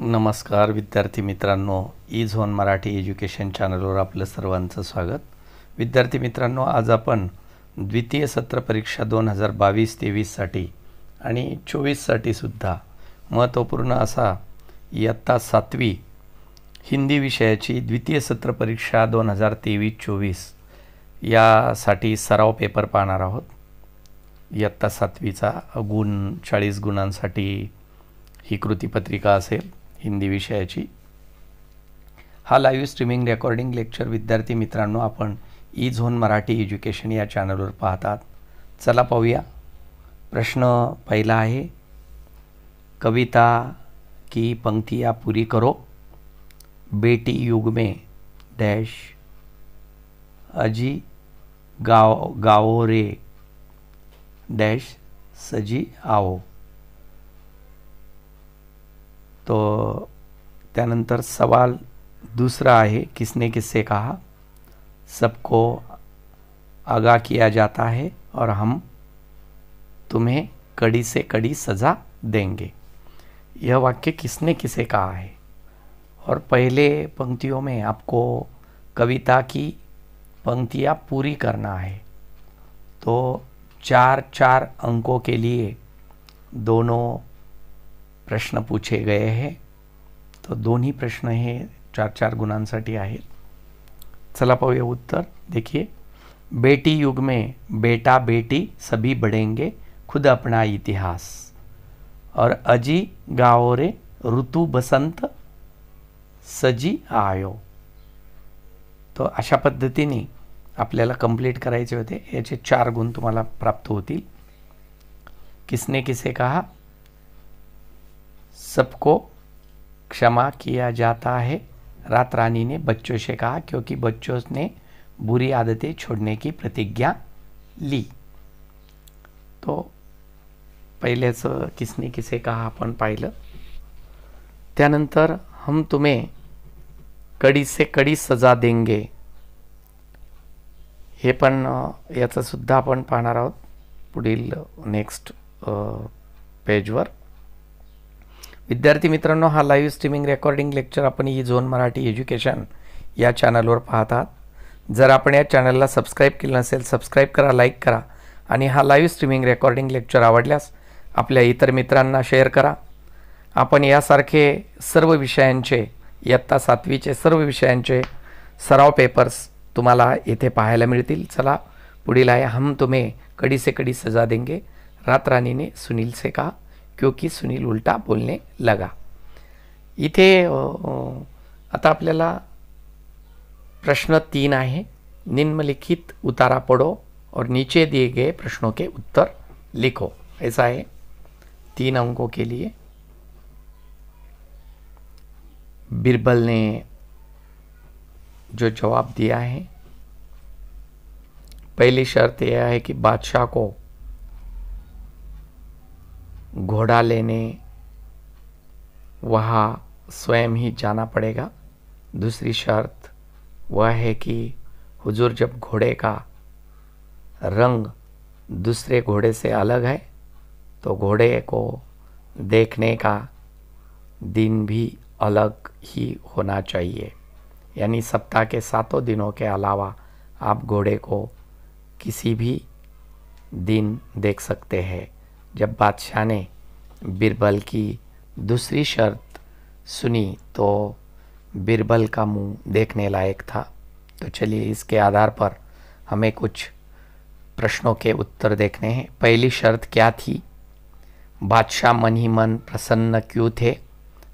नमस्कार विद्यार्थी मित्रांनो ई झोन मराठी एज्युकेशन चॅनलवर आपलं सर्वांचं स्वागत विद्यार्थी मित्रांनो आज आपण द्वितीय सत्र परीक्षा दोन हजार बावीस तेवीससाठी आणि चोवीससाठी सुद्धा महत्त्वपूर्ण असा इयत्ता सातवी हिंदी विषयाची द्वितीय सत्र परीक्षा दोन हजार तेवीस चोवीस यासाठी सराव पेपर पाहणार आहोत इयत्ता सातवीचा गुण चाळीस गुणांसाठी ही कृतीपत्रिका असेल हिंदी विषयाची हा लाईव्ह स्ट्रीमिंग रेकॉर्डिंग लेक्चर विद्यार्थी मित्रांनो आपण ई झोन मराठी एज्युकेशन या चॅनलवर पाहतात चला पाहूया प्रश्न पहिला आहे कविता की या पुरी करो बेटी युगमे डॅश अजी गाव गावो रे डॅश सजी आओ तो त्यानंतर सवाल दूसरा है किसने किससे कहा सबको आगाह किया जाता है और हम तुम्हें कड़ी से कड़ी सज़ा देंगे यह वाक्य किसने किसे कहा है और पहले पंक्तियों में आपको कविता की पंक्तियाँ पूरी करना है तो चार चार अंकों के लिए दोनों प्रश्न पूछे गए आहे तर तो दोन्ही प्रश्न है चार चार गुणांसाठी आहेत चला पाहूया उत्तर देखिए बेटी युग में बेटा बेटी सभी बढ़ेंगे खुद अपना इतिहास और अजी गाओ रे ऋतु बसंत सजी आयो तो अशा पद्धतीने अपने कंप्लीट करायचे होते याचे चार गुण तुम्हारा प्राप्त होते किसने किसे कहा सबको क्षमा किया जाता है रात रानी ने बच्चों से कहा क्योंकि बच्चों ने बुरी आदतें छोड़ने की प्रतिज्ञा ली तो पहले से तो किसने किसे कहा अपन पाल त्यानंतर हम तुम्हें कडी से कडी सजा देंगे हे पण अपन आपण पाहणार आहोत पुढील नेक्स्ट पेजवर विद्यार्थी मित्रांनो हा लाईव्ह स्ट्रीमिंग रेकॉर्डिंग लेक्चर आपण ई झोन मराठी एज्युकेशन या चॅनलवर पाहत आहात जर आपण या चॅनलला सबस्क्राईब केलं नसेल सबस्क्राईब करा लाईक करा आणि हा लाईव्ह स्ट्रीमिंग रेकॉर्डिंग लेक्चर आवडल्यास आपल्या इतर मित्रांना शेअर करा आपण यासारखे सर्व विषयांचे इयत्ता सातवीचे सर्व विषयांचे सराव पेपर्स तुम्हाला येथे पाहायला मिळतील चला पुढील आहे हम तुम्ही कडी से कडी सजा देंगे रातराणीने सुनील से का क्योंकि सुनील उल्टा बोलने लगा इथे आता अपने प्रश्न तीन है निम्नलिखित उतारा पढ़ो और नीचे दिए गए प्रश्नों के उत्तर लिखो ऐसा है तीन अंकों के लिए बिरबल ने जो जवाब दिया है पहली शर्त यह है कि बादशाह को घोड़ा लेने वहाँ स्वयं ही जाना पड़ेगा दूसरी शर्त वह है कि हुजूर जब घोड़े का रंग दूसरे घोड़े से अलग है तो घोड़े को देखने का दिन भी अलग ही होना चाहिए यानी सप्ताह के सातों दिनों के अलावा आप घोड़े को किसी भी दिन देख सकते हैं जब बादशाह ने बीरबल की दूसरी शर्त सुनी तो बीरबल का मुंह देखने लायक था तो चलिए इसके आधार पर हमें कुछ प्रश्नों के उत्तर देखने हैं पहली शर्त क्या थी बादशाह मन ही मन प्रसन्न क्यों थे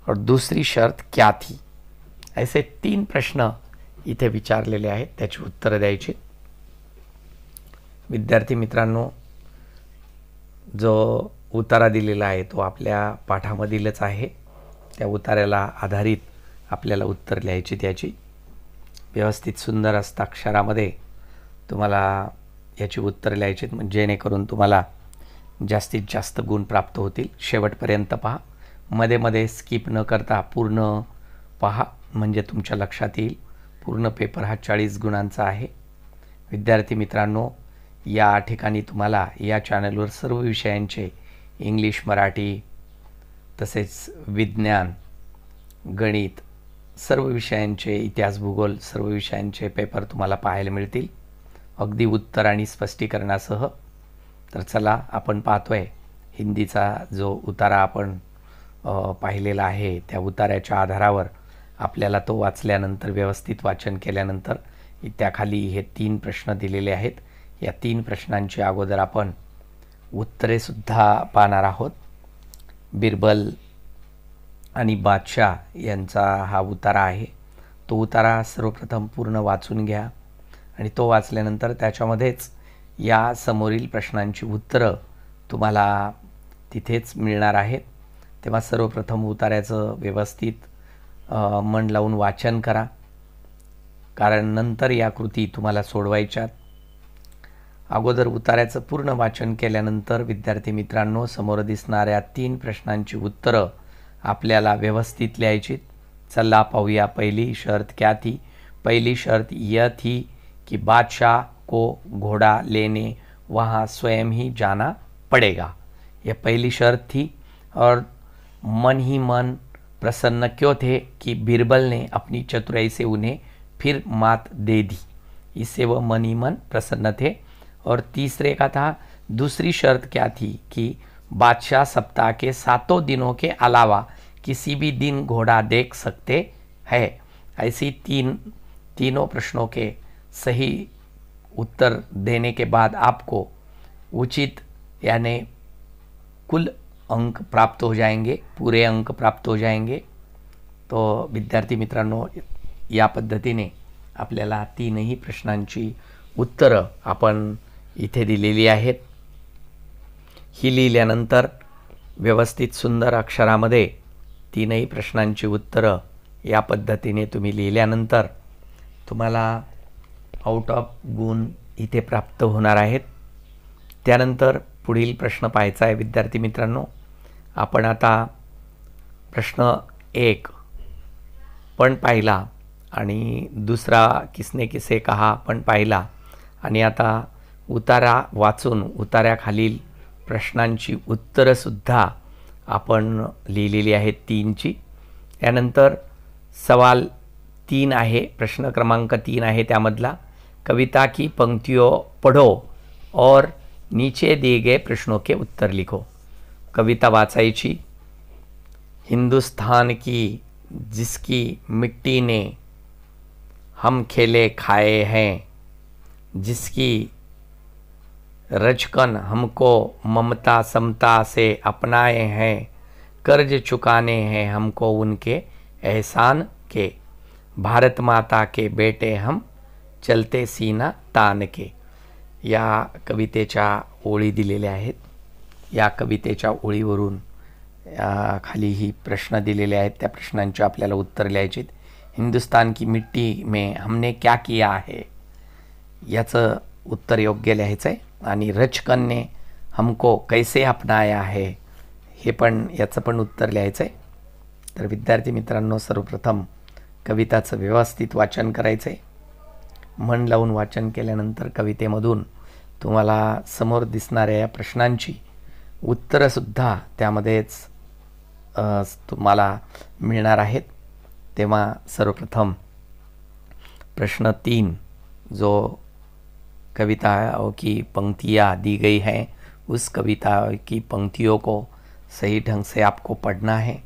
और दूसरी शर्त क्या थी ऐसे तीन प्रश्न इथे विचार आहेत त्याची उत्तरं द्यायची विद्यार्थी मित्रांनो जो उतारा दिलेला आहे तो आपल्या पाठामधीलच आहे त्या उताऱ्याला आधारित आपल्याला उत्तर लिहायची त्याची व्यवस्थित सुंदर हस्ताक्षरामध्ये तुम्हाला याची उत्तर लिहायची जेणेकरून तुम्हाला जास्तीत जास्त गुण प्राप्त होतील शेवटपर्यंत पहा मध्ये मध्ये स्किप न करता पूर्ण पहा म्हणजे तुमच्या लक्षात येईल पूर्ण पेपर हा चाळीस गुणांचा आहे विद्यार्थी मित्रांनो या ठिकाणी तुम्हाला या चॅनलवर सर्व विषयांचे इंग्लिश मराठी तसेच विज्ञान गणित सर्व विषयांचे इतिहास भूगोल सर्व विषयांचे पेपर तुम्हाला पाहायला मिळतील अगदी उत्तर आणि स्पष्टीकरणासह तर चला आपण पाहतो आहे हिंदीचा जो उतारा आपण पाहिलेला आहे त्या उताऱ्याच्या आधारावर आपल्याला तो वाचल्यानंतर व्यवस्थित वाचन केल्यानंतर त्याखाली हे तीन प्रश्न दिलेले आहेत या तीन प्रश्नांची अगोदर आपण उत्तरेसुद्धा पाहणार आहोत बिरबल आणि बादशाह यांचा हा उतारा आहे तो उतारा सर्वप्रथम पूर्ण वाचून घ्या आणि तो वाचल्यानंतर त्याच्यामध्येच या समोरील प्रश्नांची उत्तरं तुम्हाला तिथेच मिळणार आहेत तेव्हा सर्वप्रथम उतार्याचं व्यवस्थित मन लावून वाचन करा कारण नंतर या कृती तुम्हाला सोडवायच्यात अगोदर उतार्याचं पूर्ण वाचन केल्यानंतर विद्यार्थी मित्रांनो समोर दिसणाऱ्या तीन प्रश्नांची उत्तरं आपल्याला व्यवस्थित लिहायची चला पाहूया पहिली शर्त क्या थी पहिली शर्त यह थी की बादशाह को घोड़ा लेने वहाँ स्वयं ही जाना पड़ेगा यह पहिली शर्त थी और मन ही मन प्रसन्न क्यों थे कि बिरबल ने अपनी चतुराई से उन्हें फिर मात दे दी इससे वह मन ही मन प्रसन्न थे और तीसरे का था दूसरी शर्त क्या थी कि बादशाह सप्ताह के सातों दिनों के अलावा किसी भी दिन घोड़ा देख सकते हैं ऐसी तीन तीनों प्रश्नों के सही उत्तर देने के बाद आपको उचित यानी कुल अंक प्राप्त हो जाएंगे पूरे अंक प्राप्त हो जाएंगे तो विद्यार्थी मित्रांनो या पद्धतीने आपल्याला तीनही प्रश्नांची उत्तरं आपण इथे दिलेली आहेत ही लिहिल्यानंतर व्यवस्थित सुंदर अक्षरामध्ये तीनही प्रश्नांची उत्तरं या पद्धतीने तुम्ही लिहिल्यानंतर तुम्हाला आउट ऑफ गुण इथे प्राप्त होणार आहेत त्यानंतर पुढील प्रश्न पाहायचा आहे विद्यार्थी मित्रांनो आपण आता प्रश्न एक पण पाहिला आणि दुसरा किसने किसे कहा पण पाहिला आणि आता उतारा वाचून उताऱ्याखालील प्रश्नांची उत्तरंसुद्धा आपण लिहिलेली आहेत तीनची त्यानंतर सवाल तीन आहे प्रश्न क्रमांक तीन आहे त्यामधला कविता की पंक्तियो पढो और नीचे दिए गए प्रश्नों के उत्तर लिखो कविता वाचायची हिंदुस्थान की जिसकी मिट्टी ने हम खेले खाए हैं जिसकी रचकन हमको ममता समता से अपनाए हैं कर्ज चुकाने हैं हमको उनके एहसान के भारत माता के बेटे हम चलते सीना तान के या कवितेच्या ओळी दिलेल्या आहेत या कवितेच्या ओळीवरून खाली ही प्रश्न दिलेले आहेत त्या प्रश्नांची आपल्याला उत्तर लिहायची हिंदुस्तान की मिट्टी में हमने क्या किया है याचं उत्तर योग्य लिहायचं आहे आणि रचकनने हमको कैसे अपनाया आहे हे पण याचं पण उत्तर लिहायचं आहे तर विद्यार्थी मित्रांनो सर्वप्रथम कविताचं व्यवस्थित वाचन करायचं आहे मन लावून वाचन केल्यानंतर कवितेमधून तुम्हाला समोर दिसणाऱ्या या प्रश्नांची उत्तरंसुद्धा त्यामध्येच तुम्हाला मिळणार आहेत तेव्हा सर्वप्रथम प्रश्न तीन जो कविताओं की पंक्तियाँ दी गई हैं उस कविता की पंक्तियों को सही ढंग से आपको पढ़ना है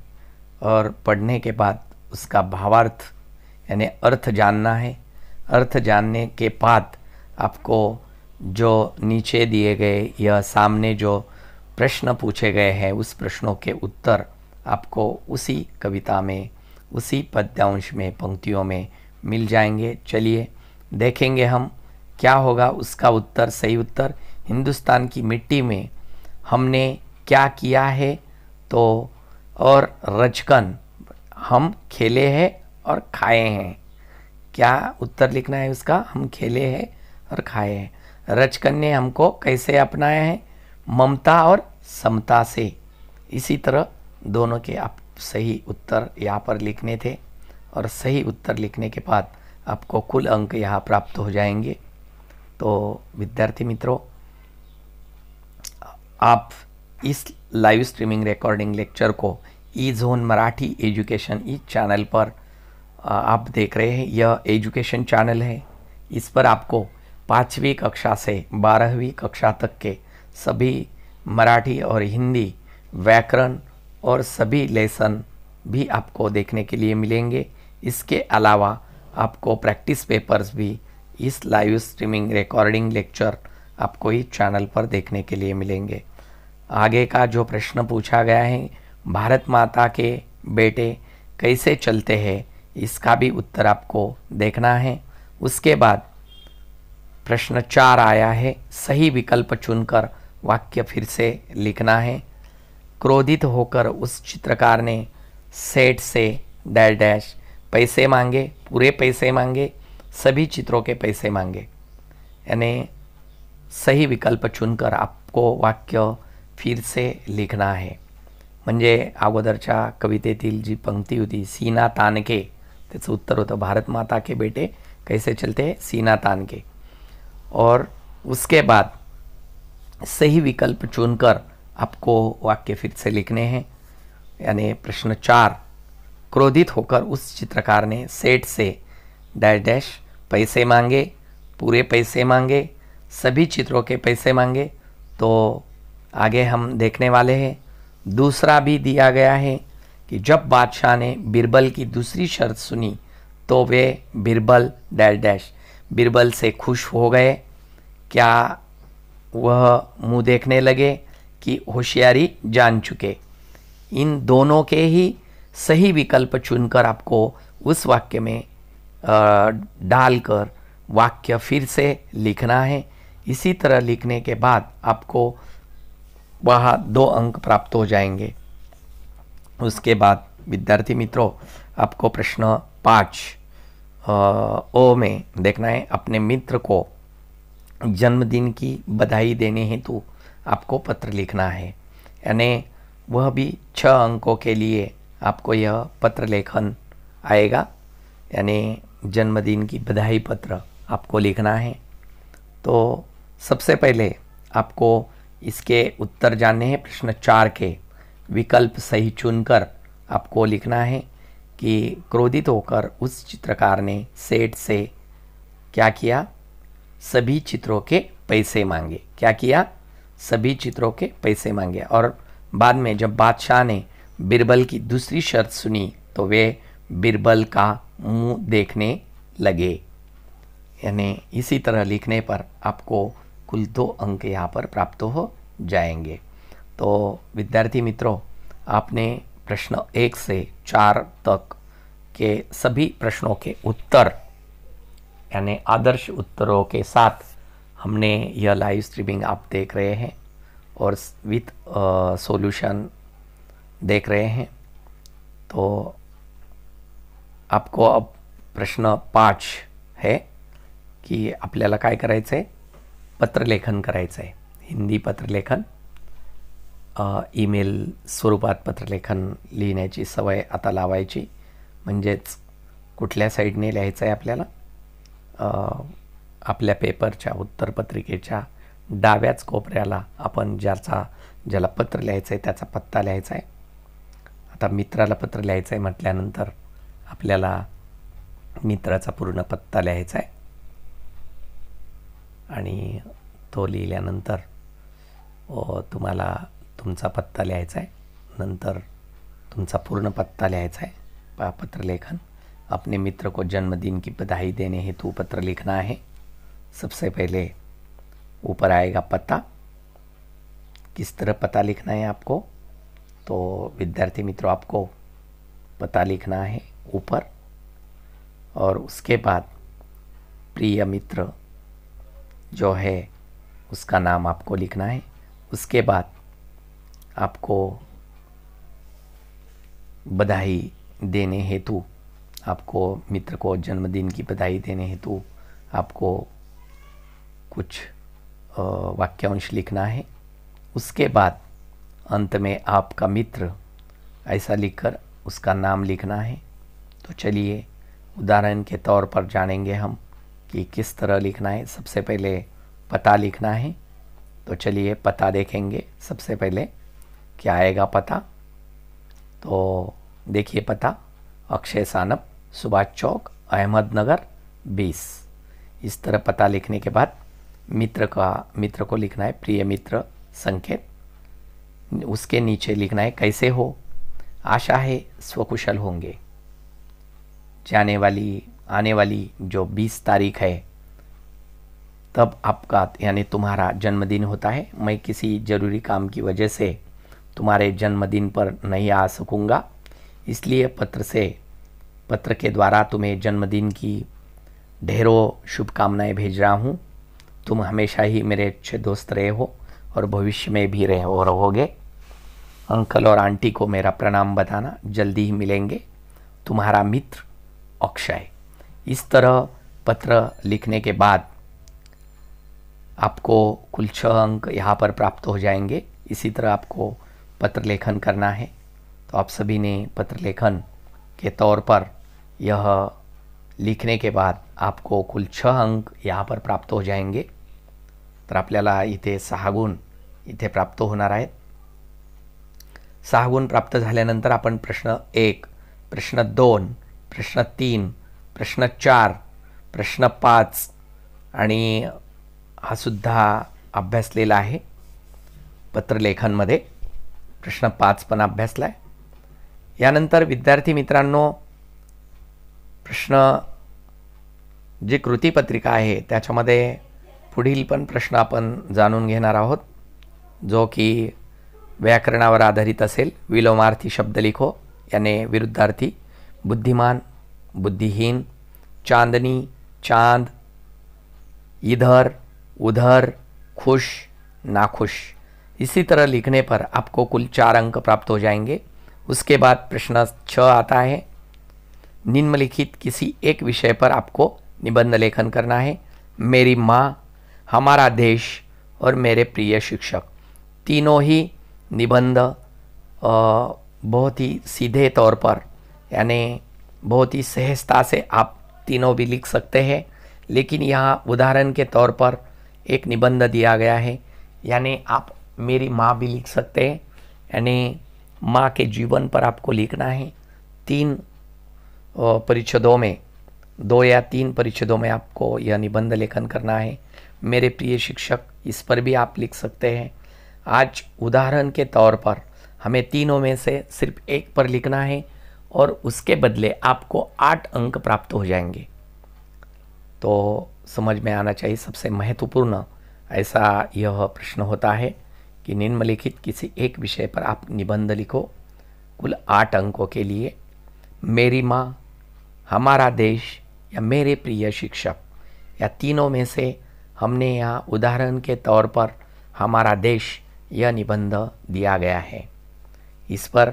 और पढ़ने के बाद उसका भावार्थ यानी अर्थ जानना है अर्थ जानने के बाद आपको जो नीचे दिए गए या सामने जो प्रश्न पूछे गए हैं उस प्रश्नों के उत्तर आपको उसी कविता में उसी पद्यांश में पंक्तियों में मिल जाएंगे चलिए देखेंगे हम क्या होगा उसका उत्तर सही उत्तर हिंदुस्तान की मिट्टी में हमने क्या किया है तो और रचकन हम खेले हैं और खाए हैं क्या उत्तर लिखना है उसका हम खेले हैं और खाए हैं रचकन ने हमको कैसे अपनाया है ममता और समता से इसी तरह दोनों के आप सही उत्तर यहाँ पर लिखने थे और सही उत्तर लिखने के बाद आपको कुल अंक यहाँ प्राप्त हो जाएंगे तो विद्यार्थी मित्रों आप इस लाइव स्ट्रीमिंग रिकॉर्डिंग लेक्चर को ई जोन मराठी एजुकेशन इस चैनल पर आप देख रहे हैं यह एजुकेशन चैनल है इस पर आपको पाँचवीं कक्षा से बारहवीं कक्षा तक के सभी मराठी और हिंदी व्याकरण और सभी लेसन भी आपको देखने के लिए मिलेंगे इसके अलावा आपको प्रैक्टिस पेपर्स भी इस लाइव स्ट्रीमिंग रिकॉर्डिंग लेक्चर आपको इस चैनल पर देखने के लिए मिलेंगे आगे का जो प्रश्न पूछा गया है भारत माता के बेटे कैसे चलते हैं इसका भी उत्तर आपको देखना है उसके बाद प्रश्न चार आया है सही विकल्प चुनकर वाक्य फिर से लिखना है क्रोधित होकर उस चित्रकार ने सेठ से डैश डैश पैसे मांगे पूरे पैसे मांगे सभी चित्रों के पैसे मांगे यानी सही विकल्प चुनकर आपको वाक्य फिर से लिखना है मजे अगोदर कवित जी पंक्ति होती सीना तानके उत्तर होता भारत माता के बेटे कैसे चलते सीना तानके और उसके बाद सही विकल्प चुनकर आपको वाक्य फिर से लिखने हैं यानी प्रश्न चार क्रोधित होकर उस चित्रकार ने सेठ से डैश डैश पैसे मांगे पूरे पैसे मांगे सभी चित्रों के पैसे मांगे तो आगे हम देखने वाले हैं दूसरा भी दिया गया है कि जब बादशाह ने बिरबल की दूसरी शर्त सुनी तो वे बिरबल डैश डैश बिरबल से खुश हो गए क्या वह मुंह देखने लगे कि होशियारी जान चुके इन दोनों के ही सही विकल्प चुनकर आपको उस वाक्य में डालकर वाक्य फिर से लिखना है इसी तरह लिखने के बाद आपको वह दो अंक प्राप्त हो जाएंगे उसके बाद विद्यार्थी मित्रों आपको प्रश्न पाँच ओ में देखना है अपने मित्र को जन्मदिन की बधाई देने हेतु आपको पत्र लिखना है यानी वह भी छः अंकों के लिए आपको यह पत्र लेखन आएगा यानी जन्मदिन की बधाई पत्र आपको लिखना है तो सबसे पहले आपको इसके उत्तर जानने हैं प्रश्न चार के विकल्प सही चुनकर आपको लिखना है कि क्रोधित होकर उस चित्रकार ने सेठ से क्या किया सभी चित्रों के पैसे मांगे क्या किया सभी चित्रों के पैसे मांगे और बाद में जब बादशाह ने बिरबल की दूसरी शर्त सुनी तो वे बिरबल का मुंह देखने लगे यानी इसी तरह लिखने पर आपको कुल दो अंक यहाँ पर प्राप्त हो जाएंगे तो विद्यार्थी मित्रों आपने प्रश्न एक से चार तक के सभी प्रश्नों के उत्तर यानी आदर्श उत्तरों के साथ हमने यह लाइव स्ट्रीमिंग आप देख रहे हैं और विथ सॉल्यूशन देख रहे हैं तो आपको अब प्रश्न पाच है की आपल्याला काय करायचं आहे पत्रलेखन करायचं आहे हिंदी पत्रलेखन ईमेल स्वरूपात पत्रलेखन लिहिण्याची सवय आता लावायची म्हणजेच कुठल्या साईडने लिहायचं आहे आपल्याला आपल्या पेपरच्या उत्तरपत्रिकेच्या डाव्याच कोपऱ्याला आपण ज्याचा ज्याला पत्र लिहायचं आहे त्याचा पत्ता लिहायचा आहे आता मित्राला पत्र लिहायचं आहे म्हटल्यानंतर आपल्याला मित्राचा पूर्ण पत्ता लिहायचा आहे आणि तो लिहिल्यानंतर तुम्हाला तुमचा पत्ता लिहायचा आहे नंतर तुमचा पूर्ण पत्ता लिहायचा आहे पा पत्रलेखन अपने मित्र को जन्मदिन की बधाई देने हेतु पत्र लिखना आहे सबसे पहले ऊपर आएगा पत्ता किस तरह पता लिखना है आपको तो विद्यार्थी मित्रों आपको पता लिखना है ऊपर और उसके बाद प्रिय मित्र जो है उसका नाम आपको लिखना है उसके बाद आपको बधाई देने हेतु आपको मित्र को जन्मदिन की बधाई देने हेतु आपको कुछ वाक्यांश लिखना है उसके बाद अंत में आपका मित्र ऐसा लिखकर उसका नाम लिखना है तो चलिए उदाहरण के तौर पर जानेंगे हम कि किस तरह लिखना है सबसे पहले पता लिखना है तो चलिए पता देखेंगे सबसे पहले क्या आएगा पता तो देखिए पता अक्षय सानप सुभाष चौक अहमदनगर 20 इस तरह पता लिखने के बाद मित्र का मित्र को लिखना है प्रिय मित्र संकेत उसके नीचे लिखना है कैसे हो आशा है स्वकुशल होंगे जाने वाली आने वाली जो 20 तारीख है तब आपका यानी तुम्हारा जन्मदिन होता है मैं किसी ज़रूरी काम की वजह से तुम्हारे जन्मदिन पर नहीं आ सकूँगा इसलिए पत्र से पत्र के द्वारा तुम्हें जन्मदिन की ढेरों शुभकामनाएं भेज रहा हूँ तुम हमेशा ही मेरे अच्छे दोस्त रहे हो और भविष्य में भी रहे हो रहोगे अंकल और आंटी को मेरा प्रणाम बताना जल्दी ही मिलेंगे तुम्हारा मित्र अक्षय इस तरह पत्र लिखने के बाद आपको कुल छः अंक यहाँ पर प्राप्त हो जाएंगे इसी तरह आपको पत्र लेखन करना है तो आप सभी ने पत्र लेखन के तौर पर यह लिखने के बाद आपको कुल छः अंक यहाँ पर प्राप्त हो जाएंगे तो अपने इतने सहा गुण इथे प्राप्त होना है सहा गुण प्राप्त झाल्यानंतर अपन प्रश्न एक प्रश्न दोन प्रश्न तीन प्रश्न चार प्रश्न पाच आणि हा सुद्धा अभ्यासलेला आहे पत्रलेखनमध्ये प्रश्न पाच पण अभ्यासला आहे यानंतर विद्यार्थी मित्रांनो प्रश्न जी कृतीपत्रिका आहे त्याच्यामध्ये पुढील पण प्रश्न आपण जाणून घेणार आहोत जो की व्याकरणावर आधारित असेल विलोमार्थी शब्द लिखो याने विरुद्धार्थी बुद्धिमान बुद्धिहीन चांदनी चांद इधर उधर खुश नाखुश इसी तरह लिखने पर आपको कुल चार अंक प्राप्त हो जाएंगे उसके बाद प्रश्न छ आता है निम्नलिखित किसी एक विषय पर आपको निबंध लेखन करना है मेरी माँ हमारा देश और मेरे प्रिय शिक्षक तीनों ही निबंध बहुत ही सीधे तौर पर यानी बहुत ही सहजता से आप तीनों भी लिख सकते हैं लेकिन यहाँ उदाहरण के तौर पर एक निबंध दिया गया है यानी आप मेरी माँ भी लिख सकते हैं यानी माँ के जीवन पर आपको लिखना है तीन परिच्छदों में दो या तीन परिच्छदों में आपको यह निबंध लेखन करना है मेरे प्रिय शिक्षक इस पर भी आप लिख सकते हैं आज उदाहरण के तौर पर हमें तीनों में से सिर्फ एक पर लिखना है और उसके बदले आपको आठ अंक प्राप्त हो जाएंगे तो समझ में आना चाहिए सबसे महत्वपूर्ण ऐसा यह प्रश्न होता है कि निम्नलिखित किसी एक विषय पर आप निबंध लिखो कुल आठ अंकों के लिए मेरी माँ हमारा देश या मेरे प्रिय शिक्षक या तीनों में से हमने यहाँ उदाहरण के तौर पर हमारा देश यह निबंध दिया गया है इस पर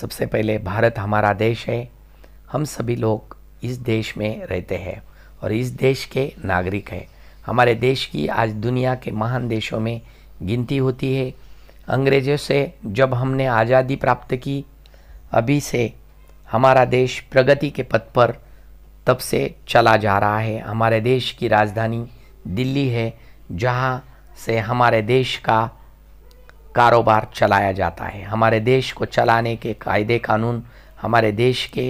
सबसे पहले भारत हमारा देश है हम सभी लोग इस देश में रहते हैं और इस देश के नागरिक हैं हमारे देश की आज दुनिया के महान देशों में गिनती होती है अंग्रेजों से जब हमने आज़ादी प्राप्त की अभी से हमारा देश प्रगति के पथ पर तब से चला जा रहा है हमारे देश की राजधानी दिल्ली है जहाँ से हमारे देश का कारोबार चलाया जाता है हमारे देश को चलाने के कायदे कानून हमारे देश के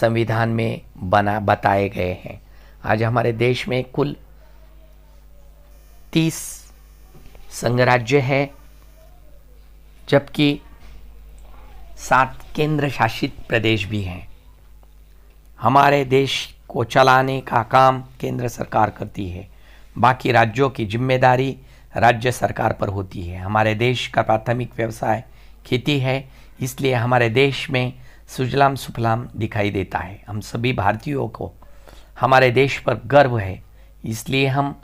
संविधान में बना बताए गए हैं आज हमारे देश में कुल तीस संघराज्य है जबकि सात केंद्र शासित प्रदेश भी हैं हमारे देश को चलाने का काम केंद्र सरकार करती है बाकी राज्यों की जिम्मेदारी राज्य सरकार पर होती है हमारे देश का प्राथमिक व्यवसाय खेती है इसलिए हमारे देश में सुजलाम सुफलाम दिखाई देता है हम सभी भारतीयों को हमारे देश पर गर्व है इसलिए हम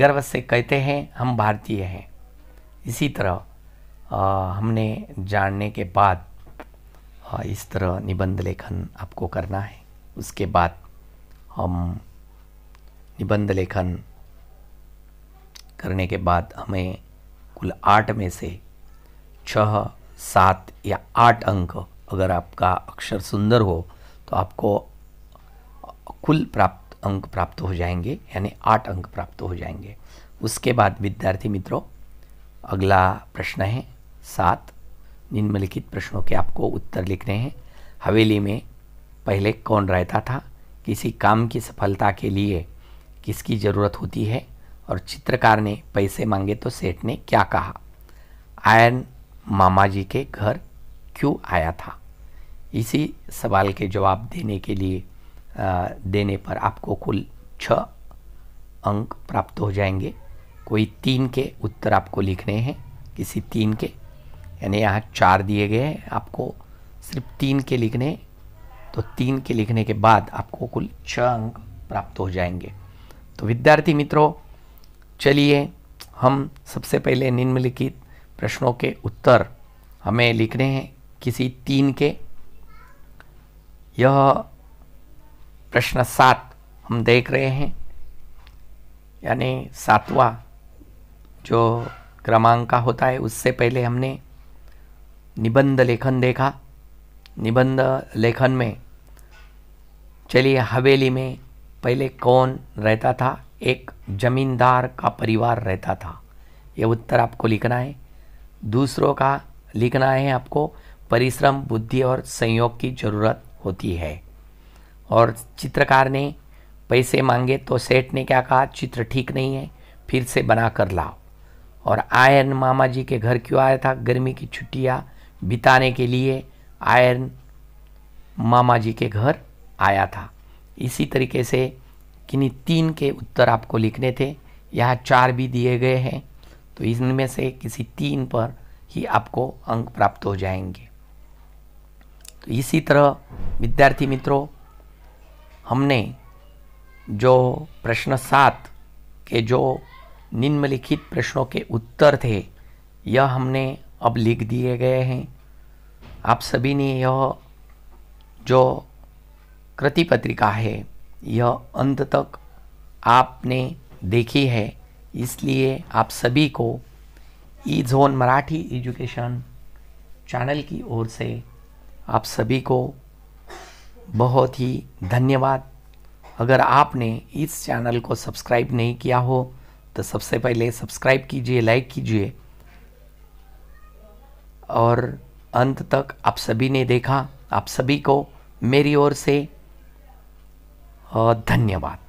गर्व से कहते हैं हम भारतीय हैं इसी तरह आ, हमने जानने के बाद आ, इस तरह निबंध लेखन आपको करना है उसके बाद हम निबंध लेखन करने के बाद हमें कुल आठ में से छः सात या आठ अंक अगर आपका अक्षर सुंदर हो तो आपको कुल प्राप्त अंक प्राप्त हो जाएंगे यानी आठ अंक प्राप्त हो जाएंगे उसके बाद विद्यार्थी मित्रों अगला प्रश्न है सात निम्नलिखित प्रश्नों के आपको उत्तर लिखने हैं हवेली में पहले कौन रहता था किसी काम की सफलता के लिए किसकी ज़रूरत होती है और चित्रकार ने पैसे मांगे तो सेठ ने क्या कहा आयन मामा जी के घर क्यों आया था इसी सवाल के जवाब देने के लिए आ, देने पर आपको कुल छ अंक प्राप्त हो जाएंगे कोई तीन के उत्तर आपको लिखने हैं किसी तीन के यानी यहाँ चार दिए गए हैं आपको सिर्फ तीन के लिखने तो तीन के लिखने के बाद आपको कुल छः अंक प्राप्त हो जाएंगे तो विद्यार्थी मित्रों चलिए हम सबसे पहले निम्नलिखित प्रश्नों के उत्तर हमें लिखने हैं किसी तीन के यह प्रश्न सात हम देख रहे हैं यानी सातवां जो क्रमांक का होता है उससे पहले हमने निबंध लेखन देखा निबंध लेखन में चलिए हवेली में पहले कौन रहता था एक जमींदार का परिवार रहता था यह उत्तर आपको लिखना है दूसरों का लिखना है आपको परिश्रम बुद्धि और संयोग की ज़रूरत होती है और चित्रकार ने पैसे मांगे तो सेठ ने क्या कहा चित्र ठीक नहीं है फिर से बना कर लाओ और आयरन मामा जी के घर क्यों आया था गर्मी की छुट्टियाँ बिताने के लिए आयरन मामा जी के घर आया था इसी तरीके से किन्हीं तीन के उत्तर आपको लिखने थे यहाँ चार भी दिए गए हैं तो इनमें से किसी तीन पर ही आपको अंक प्राप्त हो जाएंगे तो इसी तरह विद्यार्थी मित्रों हमने जो प्रश्न सात के जो निम्नलिखित प्रश्नों के उत्तर थे यह हमने अब लिख दिए गए हैं आप सभी ने यह जो कृति पत्रिका है यह अंत तक आपने देखी है इसलिए आप सभी को E zone Marathi education channel की ओर से आप सभी को बहुत ही धन्यवाद अगर आपने इस चैनल को सब्सक्राइब नहीं किया हो तो सबसे पहले सब्सक्राइब कीजिए लाइक कीजिए और अंत तक आप सभी ने देखा आप सभी को मेरी ओर से धन्यवाद